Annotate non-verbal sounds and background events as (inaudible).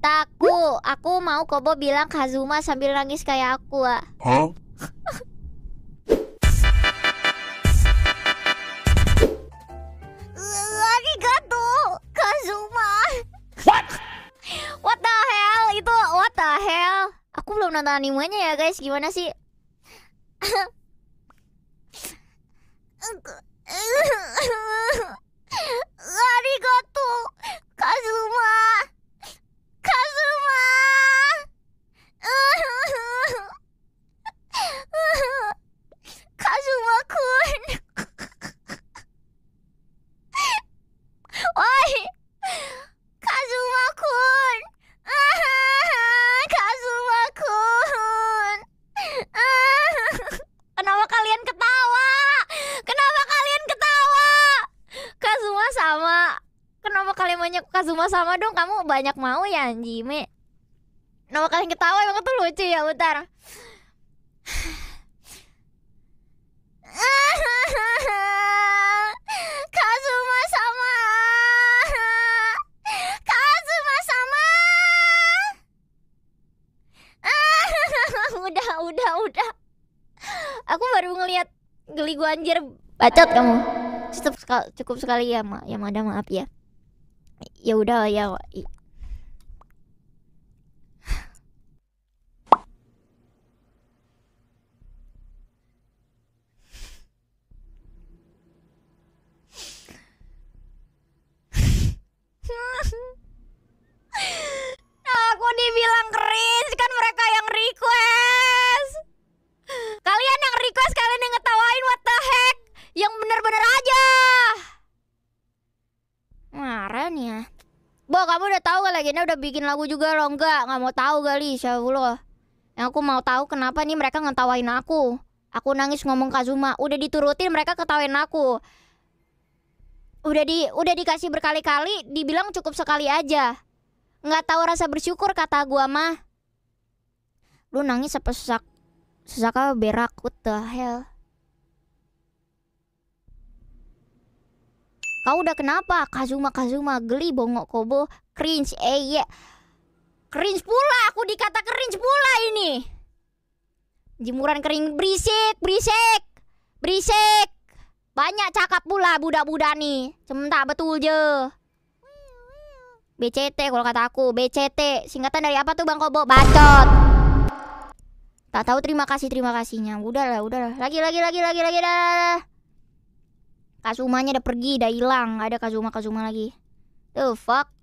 Taku, aku mau Kobo bilang Kazuma sambil nangis kayak aku, ah. Huh? Kazuma. What? What the hell? Itu what the hell? Aku belum nonton animenya ya, guys. Gimana sih? (laughs) temanya Kazuma sama dong kamu banyak mau ya Jime Nama kalian ketawa emang tuh lucu ya bentar (laughs) Kazuma sama Kazuma sama (laughs) Udah udah udah Aku baru ngeliat geli gua anjir bacot kamu cukup sekali, cukup sekali ya ma ya maaf ya ya udah ya Bo, kamu udah tahu kali Legenda udah bikin lagu juga loh, enggak? Gak mau tahu kali, siapa Yang aku mau tahu kenapa nih mereka ngetawain aku. Aku nangis ngomong Kazuma, udah diturutin mereka ketawain aku. Udah di udah dikasih berkali-kali, dibilang cukup sekali aja. Nggak tahu rasa bersyukur kata gua mah. Lu nangis apa sesak? Sesak apa berak, what the hell? Kau udah kenapa? Kazuma Kazuma geli bongok kobo cringe eh iya Cringe pula aku dikata cringe pula ini. Jemuran kering berisik, berisik. Berisik. Banyak cakap pula budak-budak nih. Sementara betul je. BCT kalau kata aku, BCT singkatan dari apa tuh Bang Kobo? Bacot. Tak tahu terima kasih terima kasihnya. Udahlah, udahlah. Lagi lagi lagi lagi lagi dah. Kazumanya udah pergi, udah hilang. Ada Kazuma Kazuma lagi. The fuck?